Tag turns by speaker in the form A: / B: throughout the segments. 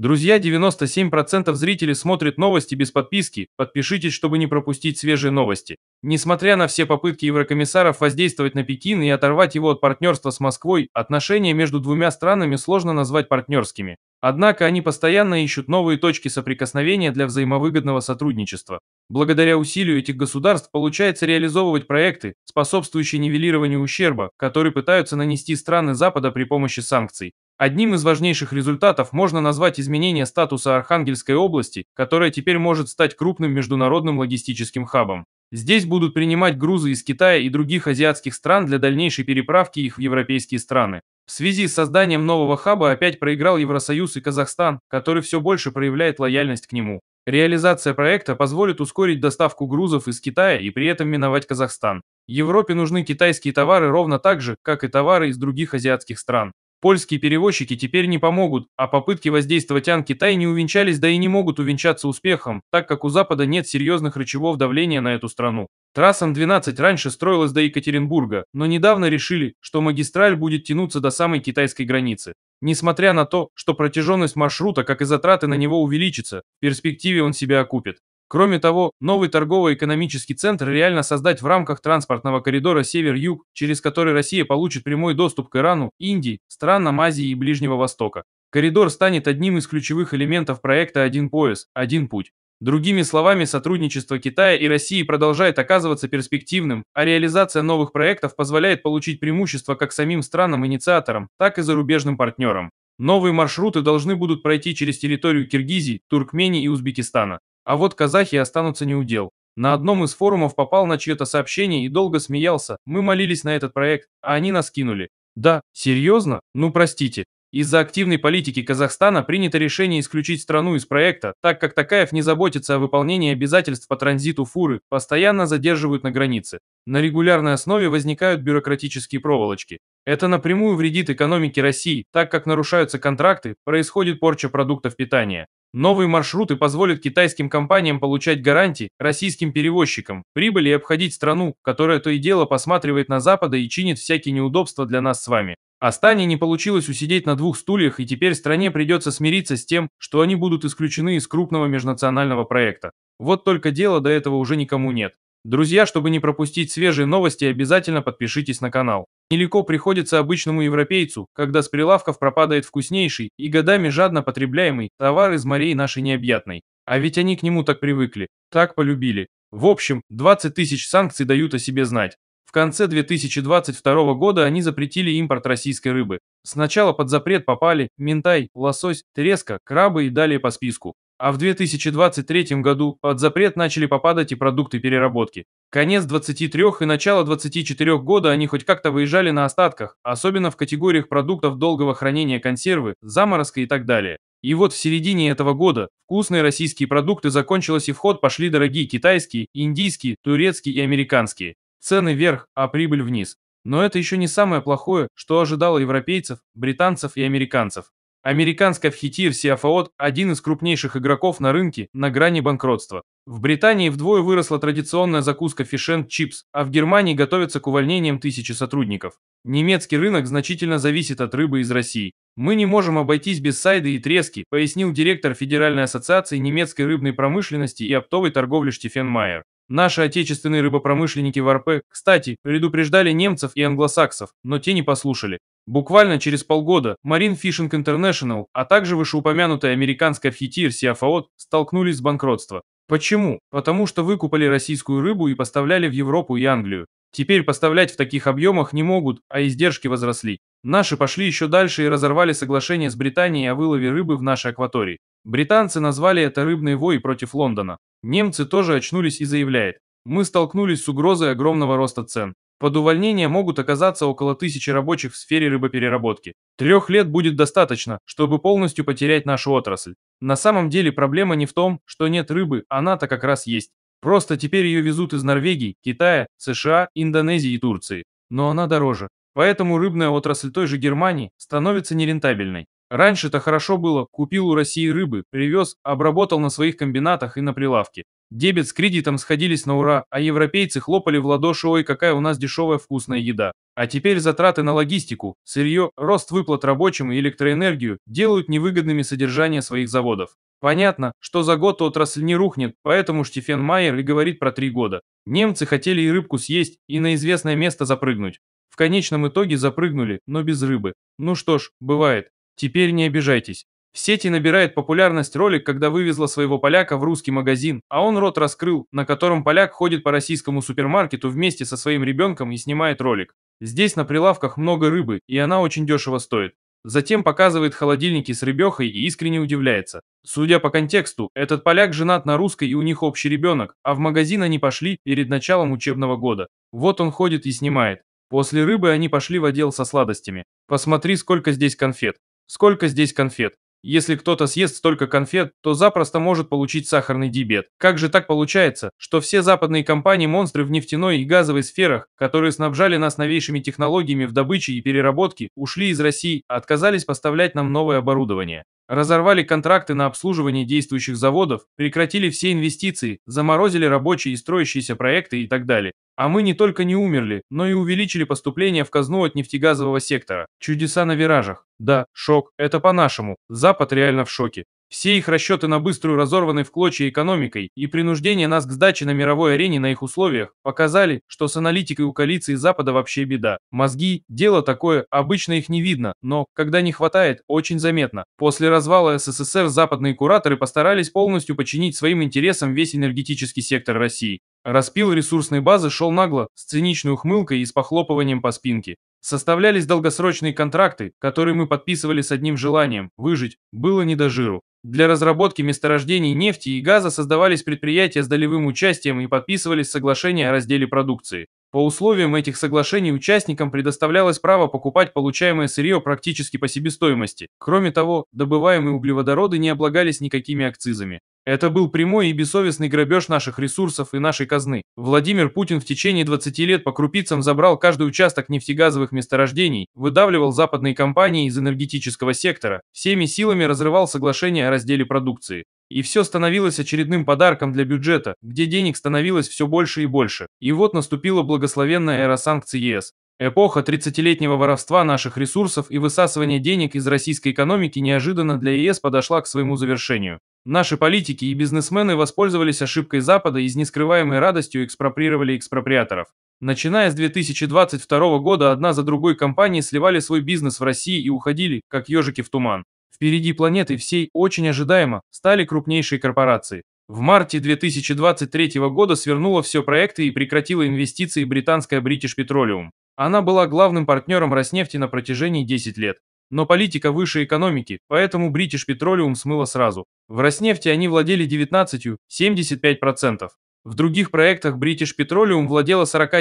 A: Друзья, 97% зрителей смотрят новости без подписки, подпишитесь, чтобы не пропустить свежие новости. Несмотря на все попытки еврокомиссаров воздействовать на Пекин и оторвать его от партнерства с Москвой, отношения между двумя странами сложно назвать партнерскими. Однако они постоянно ищут новые точки соприкосновения для взаимовыгодного сотрудничества. Благодаря усилию этих государств получается реализовывать проекты, способствующие нивелированию ущерба, который пытаются нанести страны Запада при помощи санкций. Одним из важнейших результатов можно назвать изменение статуса Архангельской области, которая теперь может стать крупным международным логистическим хабом. Здесь будут принимать грузы из Китая и других азиатских стран для дальнейшей переправки их в европейские страны. В связи с созданием нового хаба опять проиграл Евросоюз и Казахстан, который все больше проявляет лояльность к нему. Реализация проекта позволит ускорить доставку грузов из Китая и при этом миновать Казахстан. Европе нужны китайские товары ровно так же, как и товары из других азиатских стран. Польские перевозчики теперь не помогут, а попытки воздействовать Ан-Китай не увенчались, да и не могут увенчаться успехом, так как у Запада нет серьезных рычагов давления на эту страну. Трасса М-12 раньше строилась до Екатеринбурга, но недавно решили, что магистраль будет тянуться до самой китайской границы. Несмотря на то, что протяженность маршрута, как и затраты на него увеличатся, в перспективе он себя окупит. Кроме того, новый торгово-экономический центр реально создать в рамках транспортного коридора север-юг, через который Россия получит прямой доступ к Ирану, Индии, странам Азии и Ближнего Востока. Коридор станет одним из ключевых элементов проекта «Один пояс, один путь». Другими словами, сотрудничество Китая и России продолжает оказываться перспективным, а реализация новых проектов позволяет получить преимущество как самим странам-инициаторам, так и зарубежным партнерам. Новые маршруты должны будут пройти через территорию Киргизии, Туркмении и Узбекистана. А вот казахи останутся неудел. На одном из форумов попал на чье-то сообщение и долго смеялся. Мы молились на этот проект, а они нас кинули. Да, серьезно? Ну простите. Из-за активной политики Казахстана принято решение исключить страну из проекта, так как Такаев не заботится о выполнении обязательств по транзиту фуры, постоянно задерживают на границе. На регулярной основе возникают бюрократические проволочки. Это напрямую вредит экономике России, так как нарушаются контракты, происходит порча продуктов питания. Новые маршруты позволят китайским компаниям получать гарантии, российским перевозчикам, прибыли и обходить страну, которая то и дело посматривает на Запада и чинит всякие неудобства для нас с вами. Астане не получилось усидеть на двух стульях, и теперь стране придется смириться с тем, что они будут исключены из крупного межнационального проекта. Вот только дела до этого уже никому нет. Друзья, чтобы не пропустить свежие новости, обязательно подпишитесь на канал. Нелегко приходится обычному европейцу, когда с прилавков пропадает вкуснейший и годами жадно потребляемый товар из морей нашей необъятной. А ведь они к нему так привыкли, так полюбили. В общем, 20 тысяч санкций дают о себе знать. В конце 2022 года они запретили импорт российской рыбы. Сначала под запрет попали ментай, лосось, треска, крабы и далее по списку а в 2023 году под запрет начали попадать и продукты переработки. Конец 23 и начало 24 года они хоть как-то выезжали на остатках, особенно в категориях продуктов долгого хранения консервы, заморозка и так далее. И вот в середине этого года вкусные российские продукты закончились и в ход пошли дорогие китайские, индийские, турецкие и американские. Цены вверх, а прибыль вниз. Но это еще не самое плохое, что ожидало европейцев, британцев и американцев. Американская Фхитир Сиафаот – один из крупнейших игроков на рынке на грани банкротства. В Британии вдвое выросла традиционная закуска фишен чипс, а в Германии готовятся к увольнениям тысячи сотрудников. Немецкий рынок значительно зависит от рыбы из России. «Мы не можем обойтись без сайды и трески», пояснил директор Федеральной ассоциации немецкой рыбной промышленности и оптовой торговли Штефен Майер. Наши отечественные рыбопромышленники в РП, кстати, предупреждали немцев и англосаксов, но те не послушали. Буквально через полгода Marine Fishing International, а также вышеупомянутая американская фьетир Сиафаот столкнулись с банкротством. Почему? Потому что выкупали российскую рыбу и поставляли в Европу и Англию. Теперь поставлять в таких объемах не могут, а издержки возросли. Наши пошли еще дальше и разорвали соглашение с Британией о вылове рыбы в нашей акватории. Британцы назвали это рыбный вой против Лондона. Немцы тоже очнулись и заявляют. Мы столкнулись с угрозой огромного роста цен. Под увольнение могут оказаться около тысячи рабочих в сфере рыбопереработки. Трех лет будет достаточно, чтобы полностью потерять нашу отрасль. На самом деле проблема не в том, что нет рыбы, она-то как раз есть. Просто теперь ее везут из Норвегии, Китая, США, Индонезии и Турции. Но она дороже. Поэтому рыбная отрасль той же Германии становится нерентабельной. Раньше-то хорошо было, купил у России рыбы, привез, обработал на своих комбинатах и на прилавке. Дебет с кредитом сходились на ура, а европейцы хлопали в ладоши, ой, какая у нас дешевая вкусная еда. А теперь затраты на логистику, сырье, рост выплат рабочим и электроэнергию делают невыгодными содержание своих заводов. Понятно, что за год отрасль не рухнет, поэтому Штефен Майер и говорит про три года. Немцы хотели и рыбку съесть, и на известное место запрыгнуть. В конечном итоге запрыгнули, но без рыбы. Ну что ж, бывает. Теперь не обижайтесь. В сети набирает популярность ролик, когда вывезла своего поляка в русский магазин, а он рот раскрыл, на котором поляк ходит по российскому супермаркету вместе со своим ребенком и снимает ролик. Здесь на прилавках много рыбы, и она очень дешево стоит. Затем показывает холодильники с рыбехой и искренне удивляется. Судя по контексту, этот поляк женат на русской и у них общий ребенок, а в магазин они пошли перед началом учебного года. Вот он ходит и снимает. После рыбы они пошли в отдел со сладостями. Посмотри, сколько здесь конфет. Сколько здесь конфет? Если кто-то съест столько конфет, то запросто может получить сахарный диабет. Как же так получается, что все западные компании-монстры в нефтяной и газовой сферах, которые снабжали нас новейшими технологиями в добыче и переработке, ушли из России, а отказались поставлять нам новое оборудование? Разорвали контракты на обслуживание действующих заводов, прекратили все инвестиции, заморозили рабочие и строящиеся проекты и так далее. А мы не только не умерли, но и увеличили поступление в казну от нефтегазового сектора. Чудеса на виражах. Да, шок, это по-нашему. Запад реально в шоке. Все их расчеты на быструю разорванной в клочья экономикой и принуждение нас к сдаче на мировой арене на их условиях показали, что с аналитикой у коалиции Запада вообще беда. Мозги – дело такое, обычно их не видно, но, когда не хватает, очень заметно. После развала СССР западные кураторы постарались полностью подчинить своим интересам весь энергетический сектор России. Распил ресурсной базы шел нагло, с циничной ухмылкой и с похлопыванием по спинке. Составлялись долгосрочные контракты, которые мы подписывали с одним желанием – выжить. Было не до жиру. Для разработки месторождений нефти и газа создавались предприятия с долевым участием и подписывались соглашения о разделе продукции. По условиям этих соглашений участникам предоставлялось право покупать получаемое сырье практически по себестоимости. Кроме того, добываемые углеводороды не облагались никакими акцизами. Это был прямой и бессовестный грабеж наших ресурсов и нашей казны. Владимир Путин в течение 20 лет по крупицам забрал каждый участок нефтегазовых месторождений, выдавливал западные компании из энергетического сектора, всеми силами разрывал соглашение о разделе продукции. И все становилось очередным подарком для бюджета, где денег становилось все больше и больше. И вот наступила благословенная эра санкций ЕС. Эпоха 30-летнего воровства наших ресурсов и высасывания денег из российской экономики неожиданно для ЕС подошла к своему завершению. Наши политики и бизнесмены воспользовались ошибкой Запада и с нескрываемой радостью экспроприировали экспроприаторов. Начиная с 2022 года одна за другой компании сливали свой бизнес в России и уходили, как ежики в туман. Впереди планеты всей очень ожидаемо стали крупнейшие корпорации. В марте 2023 года свернула все проекты и прекратила инвестиции британская British Petroleum. Она была главным партнером Роснефти на протяжении 10 лет. Но политика выше экономики, поэтому British Petroleum смыла сразу. В Роснефти они владели 19, 75%. В других проектах British Petroleum владела 49%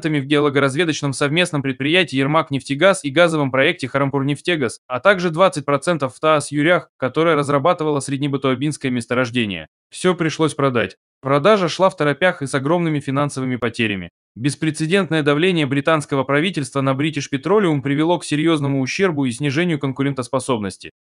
A: в геологоразведочном совместном предприятии Ермак-Нефтегаз и газовом проекте Харампур-Нефтегаз, а также 20% в ТАС Юрях, которая разрабатывала среднебатуабинское месторождение. Все пришлось продать. Продажа шла в торопях и с огромными финансовыми потерями. Беспрецедентное давление британского правительства на British Petroleum привело к серьезному ущербу и снижению конкурентоспособности.